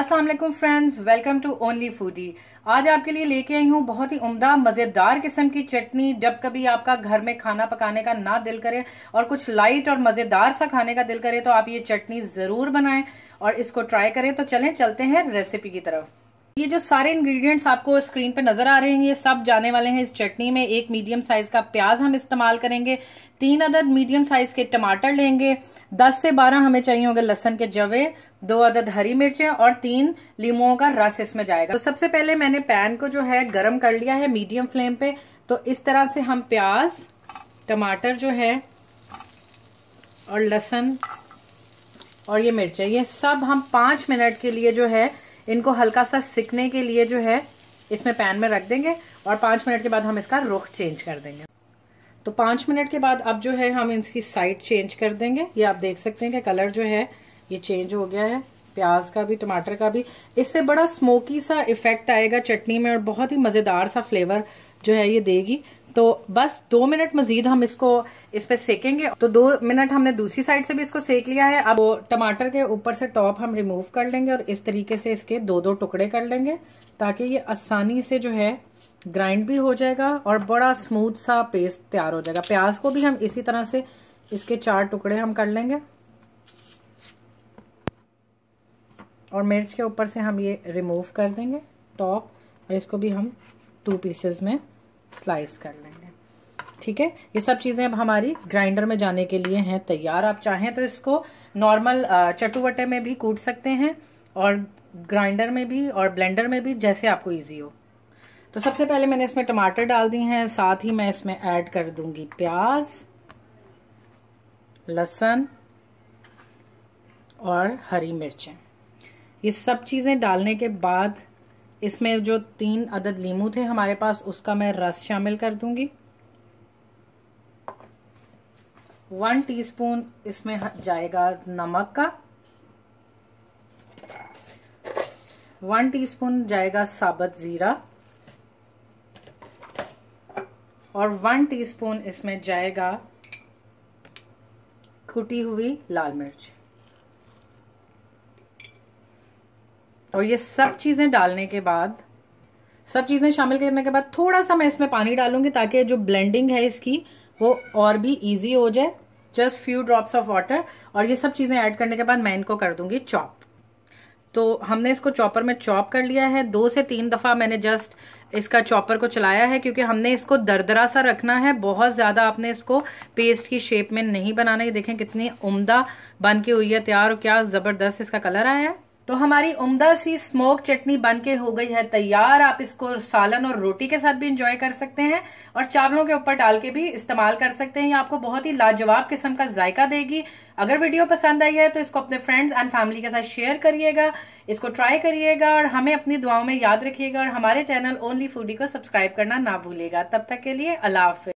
Aslam friends welcome to only foodie आज आपके लिए लेके आई हूँ बहुत ही उम्दा मज़ेदार किस्म की चटनी जब कभी आपका घर में खाना पकाने का ना दिल करे और कुछ लाइट और मज़ेदार सा खाने का दिल करे तो आप ये चटनी ज़रूर बनाएं और इसको ट्राई करें तो चलें चलते हैं रेसिपी की तरफ ये जो सारे इंग्रेडिएंट्स आपको स्क्रीन पे नजर आ रहे हैं ये सब जाने वाले हैं इस चटनी में एक मीडियम साइज का प्याज हम इस्तेमाल करेंगे तीन अदद मीडियम साइज के टमाटर लेंगे दस से बारह हमें चाहिए होंगे लहसन के जवे दो अदद हरी मिर्चें और तीन लीमुओं का रस इसमें जाएगा तो सबसे पहले मैंने पैन को जो है गर्म कर लिया है मीडियम फ्लेम पे तो इस तरह से हम प्याज टमाटर जो है और लहसन और ये मिर्चें ये सब हम पांच मिनट के लिए जो है इनको हल्का सा सिकने के लिए जो है इसमें पैन में रख देंगे और पांच मिनट के बाद हम इसका रुख चेंज कर देंगे तो पांच मिनट के बाद अब जो है हम इसकी साइड चेंज कर देंगे ये आप देख सकते हैं कि कलर जो है ये चेंज हो गया है प्याज का भी टमाटर का भी इससे बड़ा स्मोकी सा इफेक्ट आएगा चटनी में और बहुत ही मज़ेदार सा फ्लेवर जो है ये देगी तो बस दो मिनट मज़ीद हम इसको इस पे सेकेंगे तो दो मिनट हमने दूसरी साइड से भी इसको सेक लिया है अब टमाटर के ऊपर से टॉप हम रिमूव कर लेंगे और इस तरीके से इसके दो दो टुकड़े कर लेंगे ताकि ये आसानी से जो है ग्राइंड भी हो जाएगा और बड़ा स्मूथ सा पेस्ट तैयार हो जाएगा प्याज को भी हम इसी तरह से इसके चार टुकड़े हम कर लेंगे और मिर्च के ऊपर से हम ये रिमूव कर देंगे टॉप और इसको भी हम टू पीसेस में स्लाइस कर लेंगे ठीक है ये सब चीज़ें अब हमारी ग्राइंडर में जाने के लिए हैं तैयार आप चाहें तो इसको नॉर्मल चटुवटे में भी कूट सकते हैं और ग्राइंडर में भी और ब्लेंडर में भी जैसे आपको ईजी हो तो सबसे पहले मैंने इसमें टमाटर डाल दिए हैं साथ ही मैं इसमें ऐड कर दूंगी प्याज लहसन और हरी मिर्चें ये सब चीज़ें डालने के बाद इसमें जो तीन अदद लीमू थे हमारे पास उसका मैं रस शामिल कर दूंगी वन टीस्पून इसमें जाएगा नमक का वन टीस्पून जाएगा साबत जीरा और वन टीस्पून इसमें जाएगा कुटी हुई लाल मिर्च और ये सब चीज़ें डालने के बाद सब चीज़ें शामिल करने के बाद थोड़ा सा मैं इसमें पानी डालूंगी ताकि जो ब्लेंडिंग है इसकी वो और भी ईजी हो जाए just few drops of water और ये सब चीज़ें ऐड करने के बाद मैं इनको कर दूंगी चॉप तो हमने इसको चॉपर में चॉप कर लिया है दो से तीन दफ़ा मैंने जस्ट इसका चॉपर को चलाया है क्योंकि हमने इसको दरदरा सा रखना है बहुत ज़्यादा आपने इसको पेस्ट की शेप में नहीं बनाना ये देखें कितनी उम्दा बन के हुई है तैयार और क्या ज़बरदस्त इसका कलर आया है तो हमारी उमदा सी स्मोक चटनी बन के हो गई है तैयार आप इसको सालन और रोटी के साथ भी इंजॉय कर सकते हैं और चावलों के ऊपर डाल के भी इस्तेमाल कर सकते हैं ये आपको बहुत ही लाजवाब किस्म का जायका देगी अगर वीडियो पसंद आई है तो इसको अपने फ्रेंड्स एंड फैमिली के साथ शेयर करिएगा इसको ट्राई करिएगा और हमें अपनी दुआओं में याद रखिएगा और हमारे चैनल ओनली फूडी को सब्सक्राइब करना ना भूलेगा तब तक के लिए अल्लाह